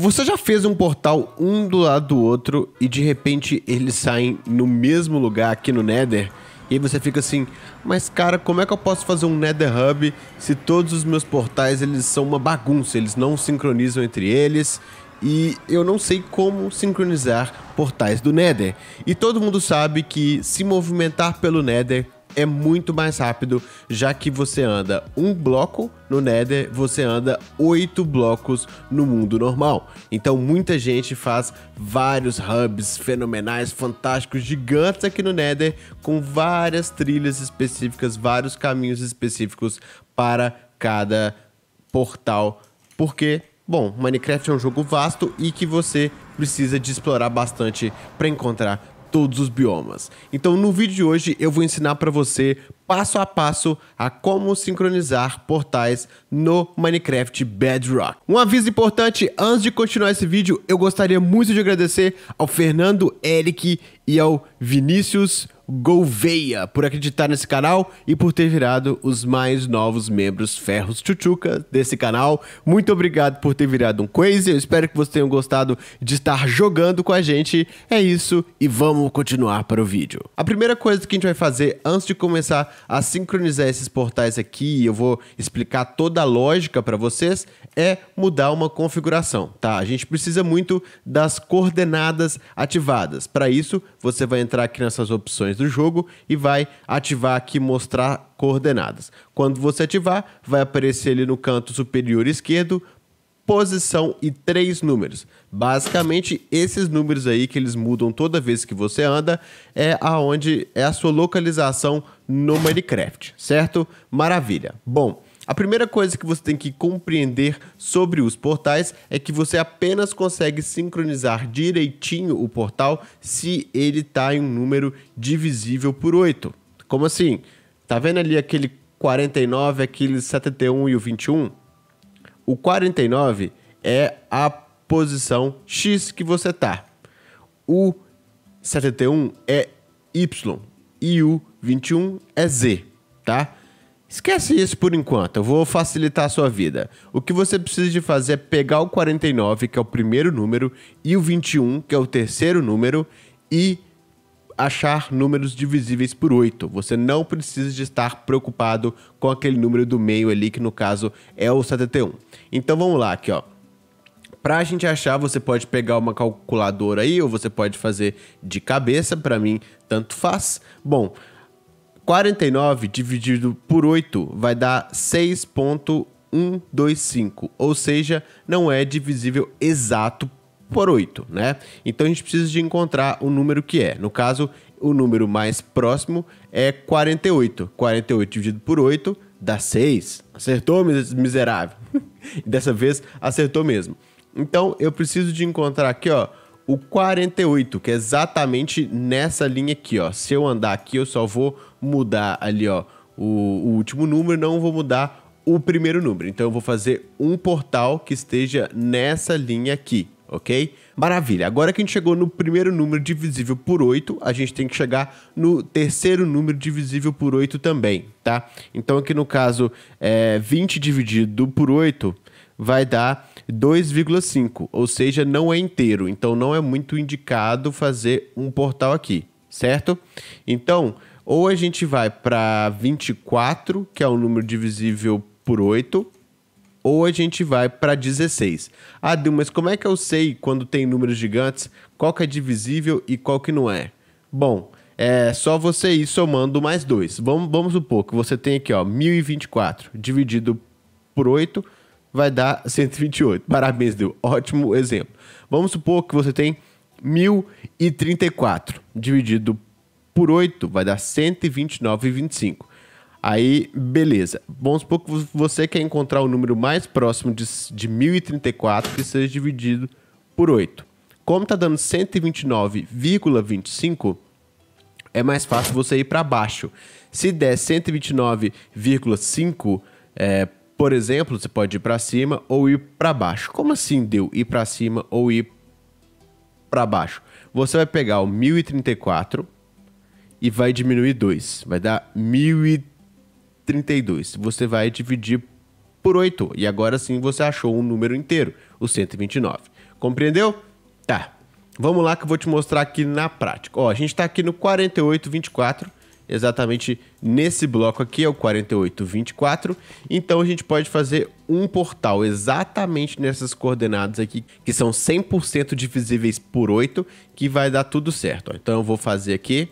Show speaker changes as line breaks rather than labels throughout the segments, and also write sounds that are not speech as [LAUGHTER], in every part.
Você já fez um portal um do lado do outro e de repente eles saem no mesmo lugar aqui no Nether? E aí você fica assim, mas cara, como é que eu posso fazer um Nether Hub se todos os meus portais eles são uma bagunça, eles não sincronizam entre eles e eu não sei como sincronizar portais do Nether. E todo mundo sabe que se movimentar pelo Nether é muito mais rápido, já que você anda um bloco no Nether, você anda oito blocos no mundo normal. Então muita gente faz vários hubs fenomenais, fantásticos, gigantes aqui no Nether, com várias trilhas específicas, vários caminhos específicos para cada portal, porque Bom, Minecraft é um jogo vasto e que você precisa de explorar bastante para encontrar todos os biomas. Então, no vídeo de hoje, eu vou ensinar para você passo a passo a como sincronizar portais no Minecraft Bedrock. Um aviso importante, antes de continuar esse vídeo, eu gostaria muito de agradecer ao Fernando Eric e ao Vinícius Gouveia por acreditar nesse canal e por ter virado os mais novos membros Ferros Chuchuca desse canal. Muito obrigado por ter virado um Quaze. Eu espero que vocês tenham gostado de estar jogando com a gente. É isso e vamos continuar para o vídeo. A primeira coisa que a gente vai fazer antes de começar a sincronizar esses portais aqui, eu vou explicar toda a lógica para vocês, é mudar uma configuração, tá? A gente precisa muito das coordenadas ativadas. Para isso, você vai entrar aqui nessas opções do jogo e vai ativar aqui mostrar coordenadas. Quando você ativar, vai aparecer ali no canto superior esquerdo posição e três números. Basicamente, esses números aí que eles mudam toda vez que você anda é aonde é a sua localização no Minecraft, certo? Maravilha. Bom, a primeira coisa que você tem que compreender sobre os portais é que você apenas consegue sincronizar direitinho o portal se ele está em um número divisível por 8. Como assim? Tá vendo ali aquele 49, aquele 71 e o 21? O 49 é a posição X que você tá. O 71 é Y e o 21 é Z, tá? Esquece isso por enquanto, eu vou facilitar a sua vida. O que você precisa de fazer é pegar o 49, que é o primeiro número, e o 21, que é o terceiro número, e achar números divisíveis por 8. Você não precisa de estar preocupado com aquele número do meio ali, que no caso é o 71. Então vamos lá aqui, ó. Pra gente achar, você pode pegar uma calculadora aí, ou você pode fazer de cabeça, para mim tanto faz. Bom, 49 dividido por 8 vai dar 6.125, ou seja, não é divisível exato por 8, né? Então a gente precisa de encontrar o número que é. No caso, o número mais próximo é 48. 48 dividido por 8 dá 6. Acertou, miserável. [LAUGHS] Dessa vez acertou mesmo. Então eu preciso de encontrar aqui, ó, o 48, que é exatamente nessa linha aqui, ó. Se eu andar aqui, eu só vou mudar ali, ó, o, o último número, não vou mudar o primeiro número. Então eu vou fazer um portal que esteja nessa linha aqui, ok? Maravilha, agora que a gente chegou no primeiro número divisível por 8, a gente tem que chegar no terceiro número divisível por 8 também, tá? Então aqui no caso, é 20 dividido por 8 vai dar 2,5, ou seja, não é inteiro. Então não é muito indicado fazer um portal aqui, certo? Então, ou a gente vai para 24, que é o um número divisível por 8, ou a gente vai para 16. Ah, Dil, mas como é que eu sei quando tem números gigantes qual que é divisível e qual que não é? Bom, é só você ir somando mais dois. Vamos, vamos supor que você tem aqui ó, 1024 dividido por 8 vai dar 128. Parabéns, deu. Ótimo exemplo. Vamos supor que você tem 1034 dividido por 8 vai dar 129,25. Aí, beleza. Vamos supor que você quer encontrar o número mais próximo de, de 1034 que seja dividido por 8. Como está dando 129,25, é mais fácil você ir para baixo. Se der 129,5 é, por exemplo, você pode ir para cima ou ir para baixo. Como assim deu ir para cima ou ir para baixo? Você vai pegar o 1034 e vai diminuir 2, vai dar 1032. Você vai dividir por 8 e agora sim você achou um número inteiro, o 129. Compreendeu? Tá. Vamos lá que eu vou te mostrar aqui na prática. Ó, a gente está aqui no 4824 exatamente nesse bloco aqui, é o 4824. Então a gente pode fazer um portal exatamente nessas coordenadas aqui, que são 100% divisíveis por 8, que vai dar tudo certo. Então eu vou fazer aqui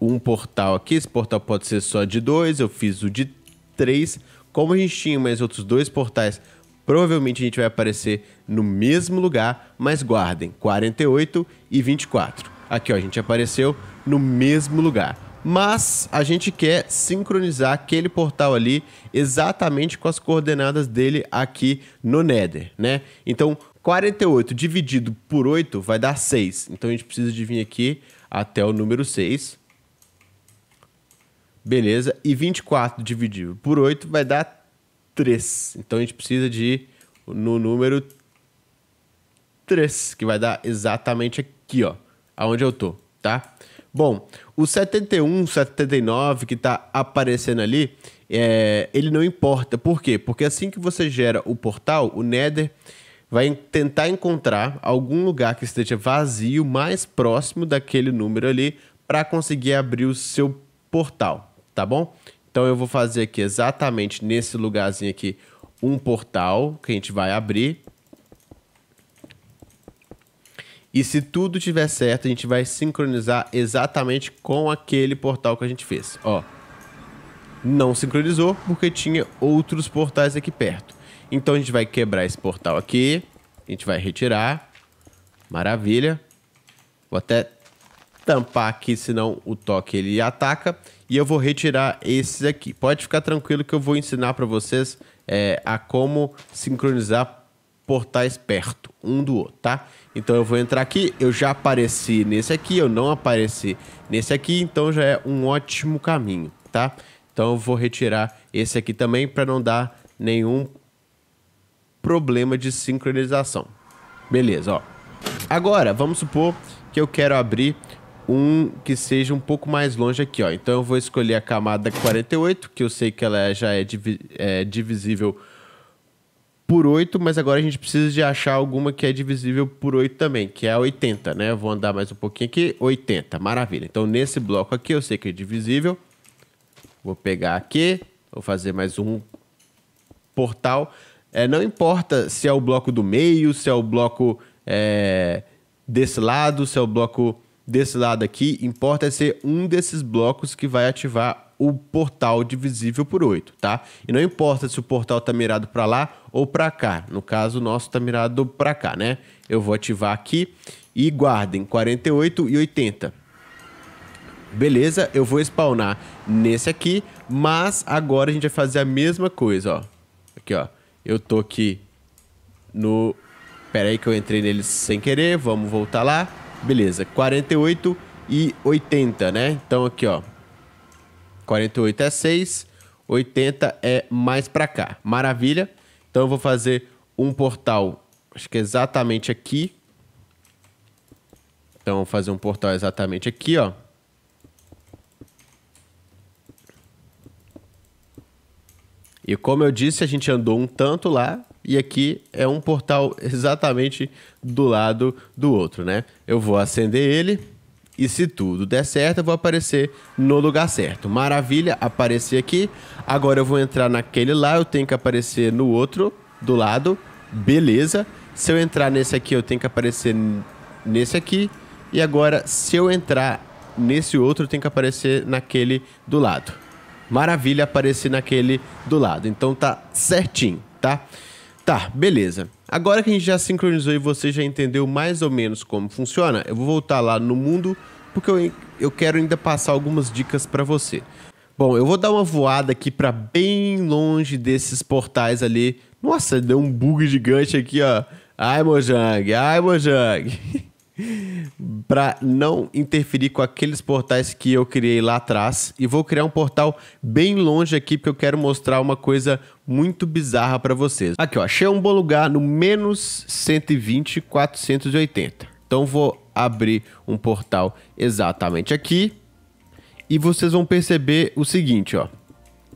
um portal aqui, esse portal pode ser só de 2, eu fiz o de 3. Como a gente tinha mais outros dois portais, provavelmente a gente vai aparecer no mesmo lugar, mas guardem, 48 e 24. Aqui ó, a gente apareceu no mesmo lugar mas a gente quer sincronizar aquele portal ali exatamente com as coordenadas dele aqui no Nether, né? Então, 48 dividido por 8 vai dar 6. Então, a gente precisa de vir aqui até o número 6. Beleza. E 24 dividido por 8 vai dar 3. Então, a gente precisa de ir no número 3, que vai dar exatamente aqui, ó, aonde eu tô, tá? Tá? Bom, o 71, 79 que está aparecendo ali, é, ele não importa. Por quê? Porque assim que você gera o portal, o Nether vai tentar encontrar algum lugar que esteja vazio mais próximo daquele número ali para conseguir abrir o seu portal, tá bom? Então eu vou fazer aqui exatamente nesse lugarzinho aqui um portal que a gente vai abrir E se tudo tiver certo, a gente vai sincronizar exatamente com aquele portal que a gente fez. Ó, não sincronizou porque tinha outros portais aqui perto. Então a gente vai quebrar esse portal aqui. A gente vai retirar. Maravilha. Vou até tampar aqui, senão o toque ele ataca. E eu vou retirar esses aqui. Pode ficar tranquilo que eu vou ensinar para vocês é, a como sincronizar portais perto, um do outro, tá? Então eu vou entrar aqui, eu já apareci nesse aqui, eu não apareci nesse aqui, então já é um ótimo caminho, tá? Então eu vou retirar esse aqui também para não dar nenhum problema de sincronização. Beleza, ó. Agora, vamos supor que eu quero abrir um que seja um pouco mais longe aqui, ó. Então eu vou escolher a camada 48, que eu sei que ela já é, divi é divisível por 8, mas agora a gente precisa de achar alguma que é divisível por 8 também, que é a 80, né? vou andar mais um pouquinho aqui, 80, maravilha. Então nesse bloco aqui eu sei que é divisível, vou pegar aqui, vou fazer mais um portal. É, não importa se é o bloco do meio, se é o bloco é, desse lado, se é o bloco desse lado aqui, importa ser um desses blocos que vai ativar o portal divisível por 8, tá? E não importa se o portal tá mirado para lá ou para cá. No caso, o nosso tá mirado para cá, né? Eu vou ativar aqui e guardem 48 e 80. Beleza, eu vou spawnar nesse aqui, mas agora a gente vai fazer a mesma coisa, ó. Aqui, ó. Eu tô aqui no... Pera aí que eu entrei neles sem querer, vamos voltar lá. Beleza, 48 e 80, né? Então aqui, ó. 48 é 6, 80 é mais para cá. Maravilha. Então eu vou fazer um portal, acho que é exatamente aqui. Então eu vou fazer um portal exatamente aqui, ó. E como eu disse, a gente andou um tanto lá e aqui é um portal [LAUGHS] exatamente do lado do outro, né? Eu vou acender ele. E se tudo der certo, eu vou aparecer no lugar certo. Maravilha, apareci aqui. Agora eu vou entrar naquele lá, eu tenho que aparecer no outro do lado. Beleza. Se eu entrar nesse aqui, eu tenho que aparecer nesse aqui. E agora, se eu entrar nesse outro, eu tenho que aparecer naquele do lado. Maravilha, apareci naquele do lado. Então tá certinho, tá? Tá, beleza. Agora que a gente já sincronizou e você já entendeu mais ou menos como funciona, eu vou voltar lá no mundo porque eu, eu quero ainda passar algumas dicas para você. Bom, eu vou dar uma voada aqui para bem longe desses portais ali. Nossa, deu um bug gigante aqui, ó. Ai, Mojang, ai, Mojang. [LAUGHS] para não interferir com aqueles portais que eu criei lá atrás e vou criar um portal bem longe aqui porque eu quero mostrar uma coisa muito bizarra para vocês. Aqui, ó, achei um bom lugar no menos 120, 480. Então vou abrir um portal exatamente aqui e vocês vão perceber o seguinte, ó.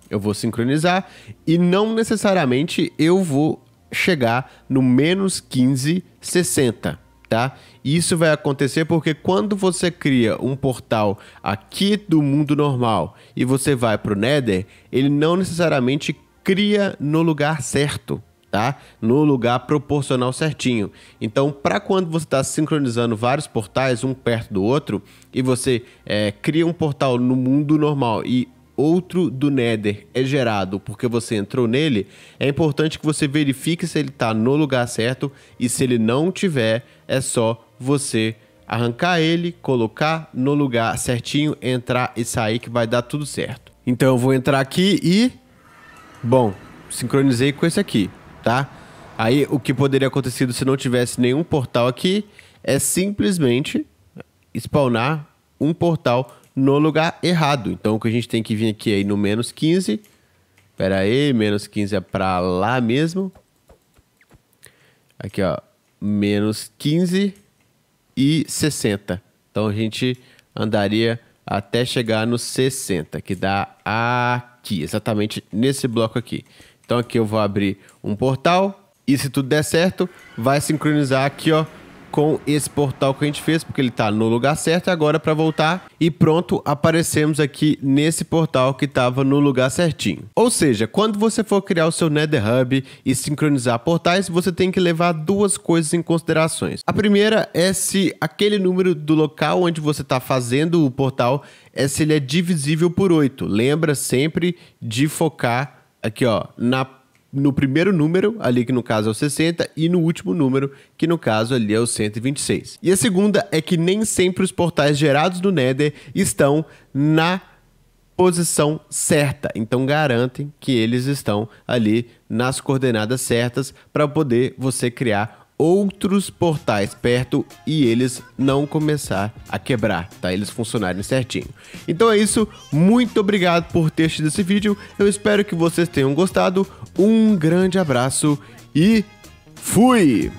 Eu vou sincronizar e não necessariamente eu vou chegar no menos 1560 tá? Isso vai acontecer porque quando você cria um portal aqui do mundo normal e você vai para o Nether, ele não necessariamente cria no lugar certo, tá? No lugar proporcional certinho. Então, para quando você está sincronizando vários portais um perto do outro e você é, cria um portal no mundo normal e outro do Nether é gerado porque você entrou nele, é importante que você verifique se ele está no lugar certo e se ele não tiver, é só você arrancar ele, colocar no lugar certinho, entrar e sair que vai dar tudo certo. Então eu vou entrar aqui e bom, sincronizei com esse aqui, tá? Aí o que poderia acontecer se não tivesse nenhum portal aqui é simplesmente spawnar um portal no lugar errado. Então, o que a gente tem que vir aqui aí no menos 15. Pera aí, menos 15 é para lá mesmo. Aqui, ó. Menos 15 e 60. Então, a gente andaria até chegar no 60, que dá aqui, exatamente nesse bloco aqui. Então, aqui eu vou abrir um portal. E se tudo der certo, vai sincronizar aqui, ó com esse portal que a gente fez, porque ele está no lugar certo agora para voltar. E pronto, aparecemos aqui nesse portal que estava no lugar certinho. Ou seja, quando você for criar o seu nether hub e sincronizar portais, você tem que levar duas coisas em considerações. A primeira é se aquele número do local onde você está fazendo o portal é se ele é divisível por 8. Lembra sempre de focar aqui ó, na no primeiro número, ali que no caso é o 60, e no último número, que no caso ali é o 126. E a segunda é que nem sempre os portais gerados no Nether estão na posição certa. Então garantem que eles estão ali nas coordenadas certas para poder você criar outros portais perto e eles não começar a quebrar, tá? Eles funcionarem certinho. Então é isso, muito obrigado por ter assistido esse vídeo, eu espero que vocês tenham gostado. Um grande abraço e fui!